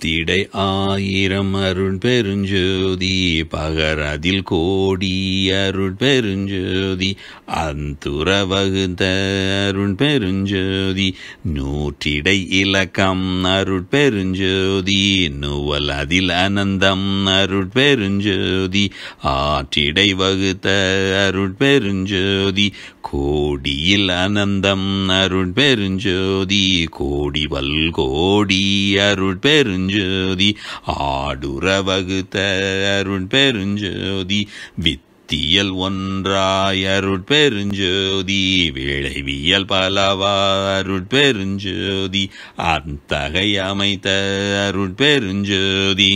பத்திடை ஆயிரம் அருள் பெருஞ்சோதி பகர் அதில் கோடி அருள் பெருஞ்சோதி அந்துற வகுந்த அருள் பெருஞ்சோதி நூற்றிடை இலக்கம் அருள் பெருஞ்சோதி நூவல் அதில் அனந்தம் அருள் பெருஞ்சோதி ஆற்றிடை வகுத்த அருள் பெருஞ்சோதி கோடியில் அனந்தம் அருள் பெருஞ்சோதி கோடி வல் கோடி அருள் பெருஞ்சோதி பெருஞ்சோதி ஆடுறவகுத்த அருண் பெருஞ்சோதி வித்தியல் ஒன்றாய் ஒன்றாய் பெருஞ்சோதி விளைவியல் பலவா பெருஞ்சோதி அத்தகை அமைத்த பெருஞ்சோதி